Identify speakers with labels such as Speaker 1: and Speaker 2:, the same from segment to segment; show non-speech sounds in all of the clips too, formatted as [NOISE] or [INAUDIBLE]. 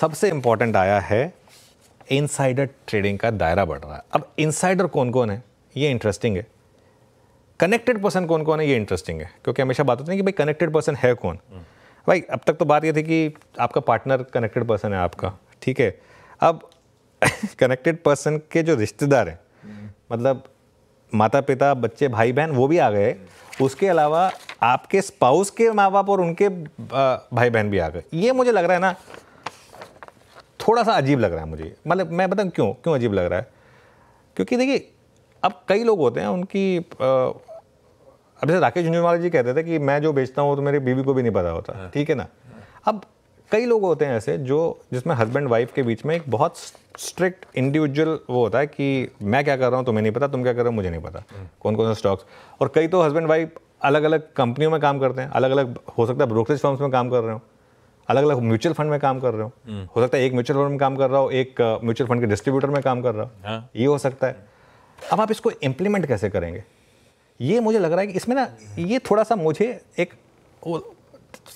Speaker 1: सबसे इम्पॉर्टेंट आया है इनसाइडर ट्रेडिंग का दायरा बढ़ रहा है अब इनसाइडर कौन कौन है ये इंटरेस्टिंग है कनेक्टेड पर्सन कौन कौन है ये इंटरेस्टिंग है क्योंकि हमेशा बात होती है कि भाई कनेक्टेड पर्सन है कौन भाई अब तक तो बात ये थी कि आपका पार्टनर कनेक्टेड पर्सन है आपका ठीक है अब कनेक्टेड [LAUGHS] पर्सन के जो रिश्तेदार हैं मतलब माता पिता बच्चे भाई बहन वो भी आ गए उसके अलावा आपके स्पाउस के माँ बाप और उनके भाई बहन भी आ गए ये मुझे लग रहा है ना थोड़ा सा अजीब लग रहा है मुझे मतलब मैं बताऊँ क्यों क्यों अजीब लग रहा है क्योंकि देखिए अब कई लोग होते हैं उनकी अब जैसे राकेश झुंझुनवाला जी कहते थे कि मैं जो बेचता हूँ तो मेरी बीवी को भी नहीं पता होता हाँ। ठीक है ना अब कई लोग होते हैं ऐसे जो जिसमें हस्बैंड वाइफ के बीच में एक बहुत स्ट्रिक्ट इंडिविजुअल वो होता है कि मैं क्या कर रहा हूँ तुम्हें नहीं पता तुम क्या कर रहे हो मुझे नहीं पता हाँ। कौन कौन से स्टॉक्स और कई तो हस्बैंड वाइफ अलग अलग कंपनियों में काम करते हैं अलग अलग हो सकता है ब्रोकरेज फर्म्स में काम कर रहे हो अलग अलग म्यूचुअल फंड में काम कर रहे हो हम्म। हो सकता है एक म्यूचुअल फंड में काम कर रहा हो एक म्यूचुअल फंड के डिस्ट्रीब्यूटर में काम कर रहा हो हाँ। ये हो सकता है अब आप इसको इम्प्लीमेंट कैसे करेंगे ये मुझे लग रहा है कि इसमें ना ये थोड़ा सा मुझे एक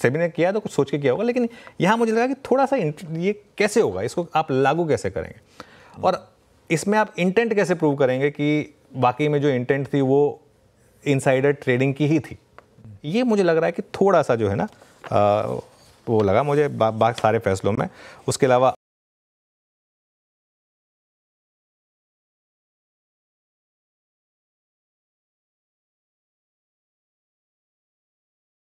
Speaker 1: सेबी ने किया तो कुछ सोच के किया होगा लेकिन यहाँ मुझे लगा कि थोड़ा सा ये कैसे होगा इसको आप लागू कैसे करेंगे हम्म। और इसमें आप इंटेंट कैसे प्रूव करेंगे कि बाकी में जो इंटेंट थी वो इनसाइडर ट्रेडिंग की ही थी ये मुझे लग रहा है कि थोड़ा सा जो है ना वो लगा मुझे बाकी सारे फैसलों में उसके अलावा